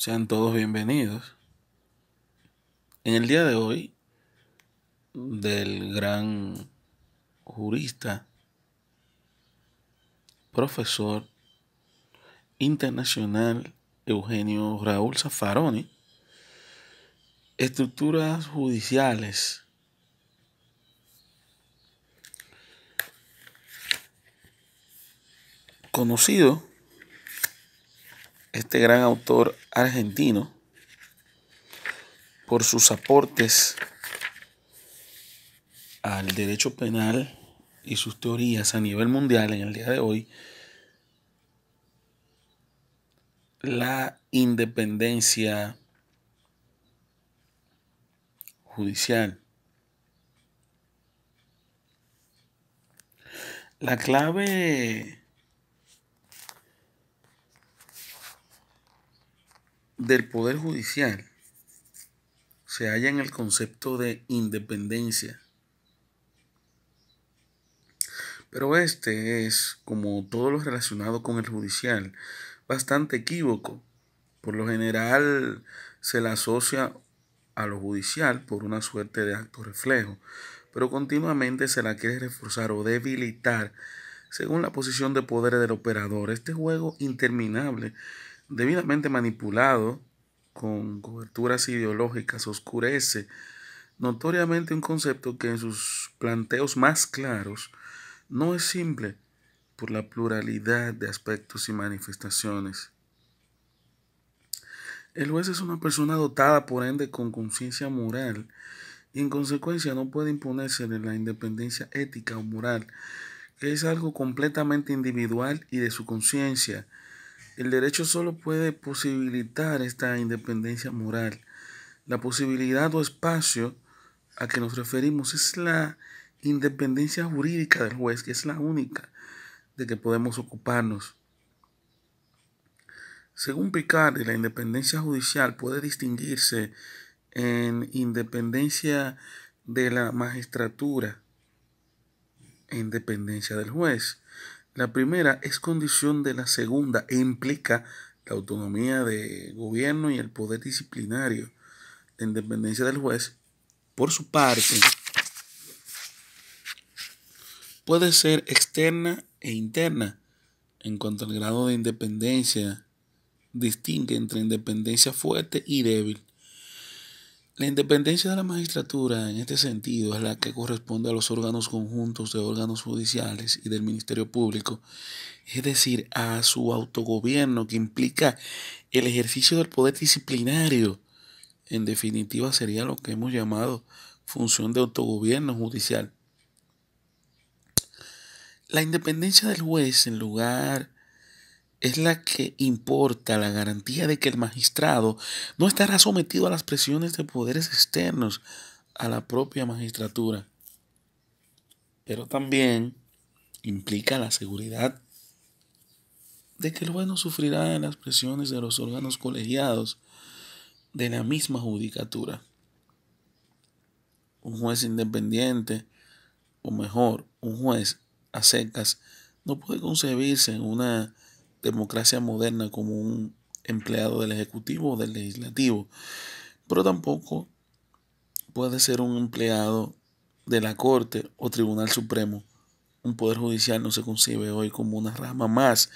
Sean todos bienvenidos. En el día de hoy, del gran jurista, profesor internacional Eugenio Raúl Zaffaroni, estructuras judiciales. Conocido este gran autor argentino, por sus aportes al derecho penal y sus teorías a nivel mundial en el día de hoy, la independencia judicial. La clave del Poder Judicial se halla en el concepto de independencia. Pero este es, como todo lo relacionado con el judicial, bastante equívoco. Por lo general se la asocia a lo judicial por una suerte de acto reflejo, pero continuamente se la quiere reforzar o debilitar según la posición de poder del operador. Este juego interminable debidamente manipulado con coberturas ideológicas oscurece notoriamente un concepto que en sus planteos más claros no es simple por la pluralidad de aspectos y manifestaciones. El juez es una persona dotada por ende con conciencia moral y en consecuencia no puede imponerse de la independencia ética o moral, que es algo completamente individual y de su conciencia, el derecho solo puede posibilitar esta independencia moral. La posibilidad o espacio a que nos referimos es la independencia jurídica del juez, que es la única de que podemos ocuparnos. Según Picard, la independencia judicial puede distinguirse en independencia de la magistratura e independencia del juez. La primera es condición de la segunda e implica la autonomía de gobierno y el poder disciplinario, la independencia del juez. Por su parte, puede ser externa e interna. En cuanto al grado de independencia, distingue entre independencia fuerte y débil. La independencia de la magistratura en este sentido es la que corresponde a los órganos conjuntos de órganos judiciales y del Ministerio Público, es decir, a su autogobierno que implica el ejercicio del poder disciplinario. En definitiva sería lo que hemos llamado función de autogobierno judicial. La independencia del juez en lugar es la que importa, la garantía de que el magistrado no estará sometido a las presiones de poderes externos a la propia magistratura, pero también implica la seguridad de que el bueno sufrirá las presiones de los órganos colegiados de la misma judicatura. Un juez independiente, o mejor, un juez a secas, no puede concebirse en una democracia moderna como un empleado del Ejecutivo o del Legislativo, pero tampoco puede ser un empleado de la Corte o Tribunal Supremo. Un poder judicial no se concibe hoy como una rama más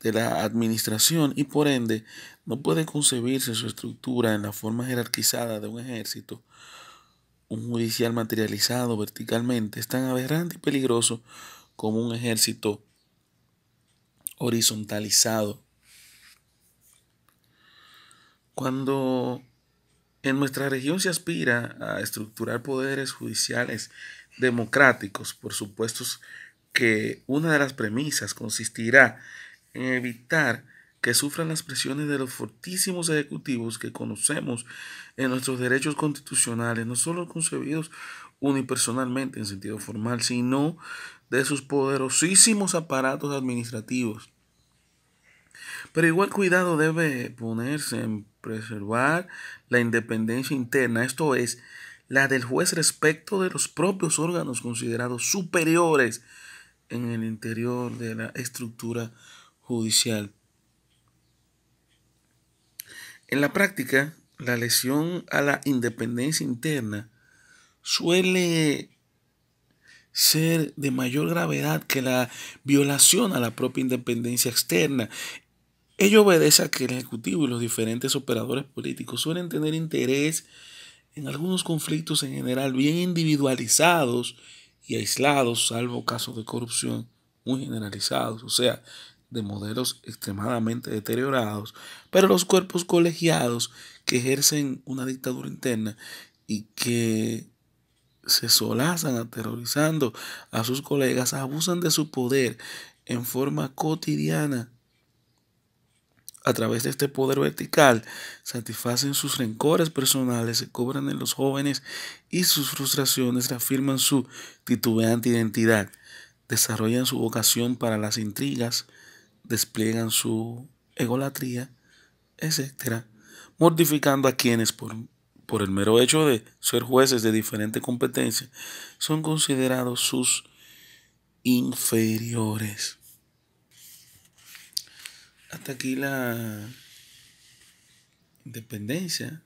de la administración y por ende no puede concebirse su estructura en la forma jerarquizada de un ejército. Un judicial materializado verticalmente es tan aberrante y peligroso como un ejército horizontalizado. Cuando en nuestra región se aspira a estructurar poderes judiciales democráticos, por supuesto que una de las premisas consistirá en evitar que sufran las presiones de los fortísimos ejecutivos que conocemos en nuestros derechos constitucionales, no solo concebidos unipersonalmente en sentido formal, sino de sus poderosísimos aparatos administrativos. Pero igual cuidado debe ponerse en preservar la independencia interna, esto es, la del juez respecto de los propios órganos considerados superiores en el interior de la estructura judicial. En la práctica, la lesión a la independencia interna suele ser de mayor gravedad que la violación a la propia independencia externa. Ello obedece a que el Ejecutivo y los diferentes operadores políticos suelen tener interés en algunos conflictos en general bien individualizados y aislados, salvo casos de corrupción muy generalizados, o sea, de modelos extremadamente deteriorados, pero los cuerpos colegiados que ejercen una dictadura interna y que se solazan aterrorizando a sus colegas, abusan de su poder en forma cotidiana. A través de este poder vertical, satisfacen sus rencores personales, se cobran en los jóvenes y sus frustraciones, reafirman su titubeante identidad, desarrollan su vocación para las intrigas, despliegan su egolatría, etc., mortificando a quienes por por el mero hecho de ser jueces de diferente competencia, son considerados sus inferiores. Hasta aquí la independencia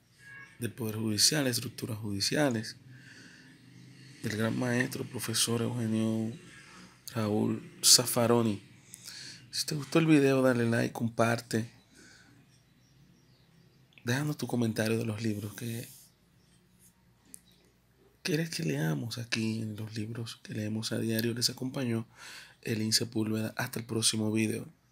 del Poder Judicial, estructuras judiciales, del gran maestro, profesor Eugenio Raúl Zaffaroni. Si te gustó el video, dale like, comparte dejando tu comentario de los libros que quieres que leamos aquí en los libros que leemos a diario. Les acompañó el Insepúlveda Hasta el próximo video.